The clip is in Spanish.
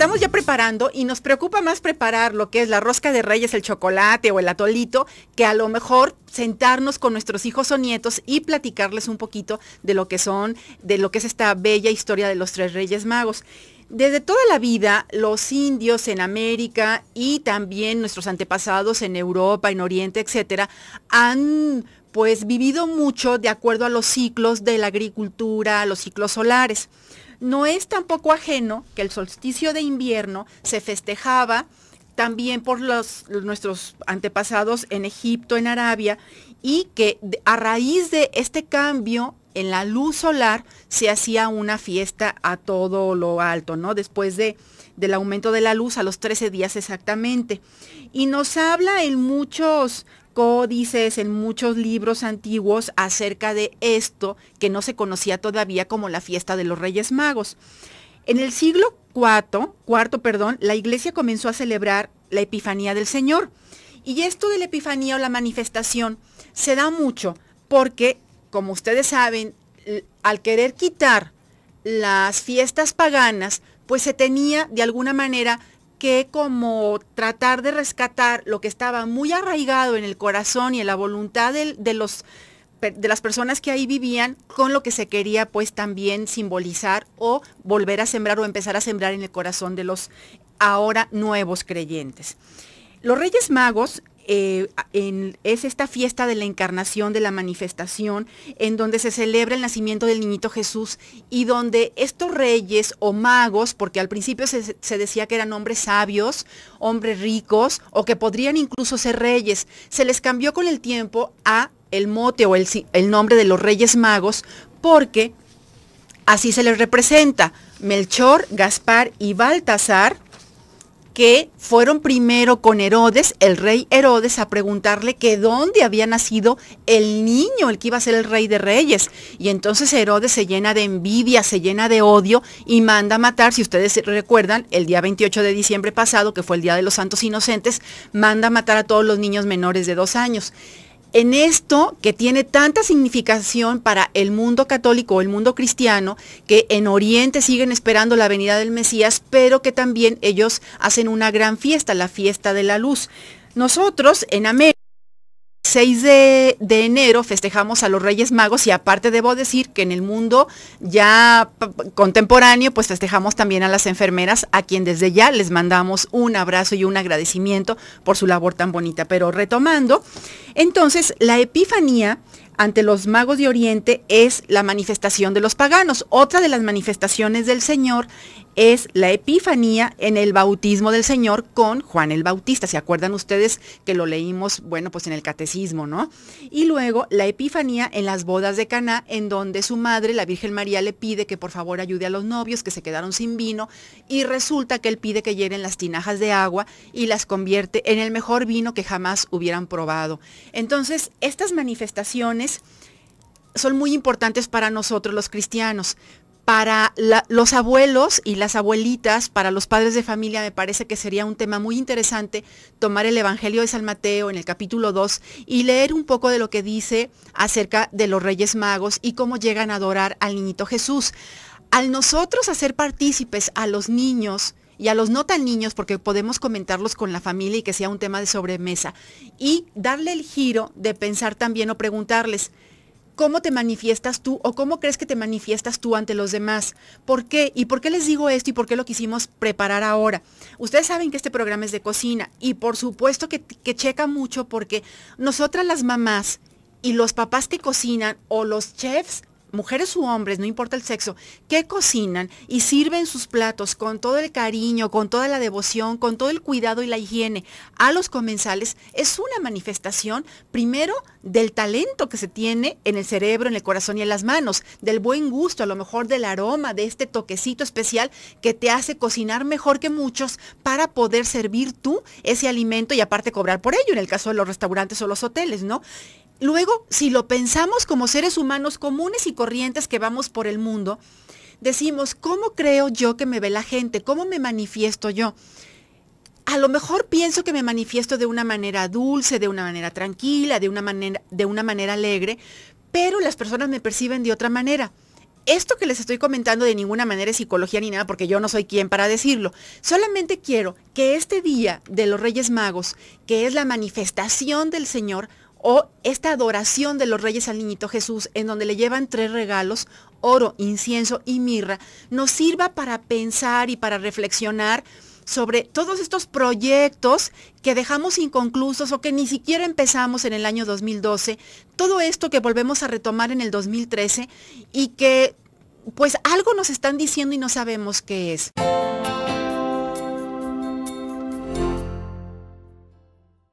estamos ya preparando y nos preocupa más preparar lo que es la rosca de reyes, el chocolate o el atolito, que a lo mejor sentarnos con nuestros hijos o nietos y platicarles un poquito de lo que son, de lo que es esta bella historia de los tres reyes magos. Desde toda la vida, los indios en América y también nuestros antepasados en Europa, en Oriente, etcétera, han pues vivido mucho de acuerdo a los ciclos de la agricultura, a los ciclos solares. No es tampoco ajeno que el solsticio de invierno se festejaba también por los, nuestros antepasados en Egipto, en Arabia, y que a raíz de este cambio en la luz solar se hacía una fiesta a todo lo alto, ¿no? Después de del aumento de la luz a los 13 días exactamente. Y nos habla en muchos códices, en muchos libros antiguos acerca de esto que no se conocía todavía como la fiesta de los Reyes Magos. En el siglo IV, cuarto, perdón, la iglesia comenzó a celebrar la Epifanía del Señor. Y esto de la Epifanía o la manifestación se da mucho porque, como ustedes saben, al querer quitar las fiestas paganas, pues se tenía de alguna manera que como tratar de rescatar lo que estaba muy arraigado en el corazón y en la voluntad de, los, de las personas que ahí vivían con lo que se quería pues también simbolizar o volver a sembrar o empezar a sembrar en el corazón de los ahora nuevos creyentes. Los Reyes Magos eh, es esta fiesta de la encarnación, de la manifestación, en donde se celebra el nacimiento del niñito Jesús y donde estos reyes o magos, porque al principio se, decía que eran hombres sabios, hombres ricos o que podrían incluso ser reyes, se les cambió con el tiempo a el mote o el, el nombre de los reyes magos porque así se les representa. Melchor, Gaspar y Baltasar que fueron primero con Herodes, el rey Herodes, a preguntarle que dónde había nacido el niño, el que iba a ser el rey de reyes. Y entonces Herodes se llena de envidia, se llena de odio y manda a matar, si ustedes recuerdan, el día 28 de diciembre pasado, que fue el Día de los Santos Inocentes, manda a matar a todos los niños menores de dos años en esto que tiene tanta significación para el mundo católico o el mundo cristiano, que en Oriente siguen esperando la venida del Mesías, pero que también ellos hacen una gran fiesta, la fiesta de la luz. Nosotros en América, 6 de, de, enero festejamos a los Reyes Magos y aparte debo decir que en el mundo ya contemporáneo pues festejamos también a las enfermeras a quien desde ya les mandamos un abrazo y un agradecimiento por su labor tan bonita. Pero retomando, entonces la Epifanía ante los magos de Oriente es la manifestación de los paganos. Otra de las manifestaciones del Señor es la Epifanía en el bautismo del Señor con Juan el Bautista. ¿Se acuerdan ustedes que lo leímos, bueno, pues en el catecismo, ¿no? Y luego la Epifanía en las bodas de Caná, en donde su madre, la Virgen María, le pide que por favor ayude a los novios que se quedaron sin vino y resulta que él pide que llenen las tinajas de agua y las convierte en el mejor vino que jamás hubieran probado. Entonces, estas manifestaciones son muy importantes para nosotros los cristianos, para los abuelos y las abuelitas, para los padres de familia, me parece que sería un tema muy interesante tomar el Evangelio de San Mateo en el capítulo 2 y leer un poco de lo que dice acerca de los Reyes Magos y cómo llegan a adorar al niñito Jesús. Al nosotros hacer partícipes a los niños y a los no tan niños, porque podemos comentarlos con la familia y que sea un tema de sobremesa, y darle el giro de pensar también o preguntarles, cómo te manifiestas tú o cómo crees que te manifiestas tú ante los demás. ¿Por qué? ¿Y por qué les digo esto y por qué lo quisimos preparar ahora? Ustedes saben que este programa es de cocina y por supuesto que, checa mucho porque nosotras las mamás y los papás que cocinan o los chefs mujeres u hombres, no importa el sexo, que cocinan y sirven sus platos con todo el cariño, con toda la devoción, con todo el cuidado y la higiene a los comensales, es una manifestación primero del talento que se tiene en el cerebro, en el corazón y en las manos, del buen gusto, a lo mejor del aroma, de este toquecito especial que te hace cocinar mejor que muchos para poder servir tú ese alimento y aparte cobrar por ello, en el caso de los restaurantes o los hoteles, ¿no? Luego, si lo pensamos como seres humanos comunes y corrientes que vamos por el mundo, decimos, ¿cómo creo yo que me ve la gente? ¿Cómo me manifiesto yo? A lo mejor pienso que me manifiesto de una manera dulce, de una manera tranquila, de una manera, de una manera alegre, pero las personas me perciben de otra manera. Esto que les estoy comentando de ninguna manera es psicología ni nada, porque yo no soy quien para decirlo. Solamente quiero que este día de los Reyes Magos, que es la manifestación del Señor, o esta adoración de los reyes al niñito Jesús, en donde le llevan tres regalos, oro, incienso y mirra, nos sirva para pensar y para reflexionar sobre todos estos proyectos que dejamos inconclusos o que ni siquiera empezamos en el año 2012, todo esto que volvemos a retomar en el 2013 y que pues algo nos están diciendo y no sabemos qué es.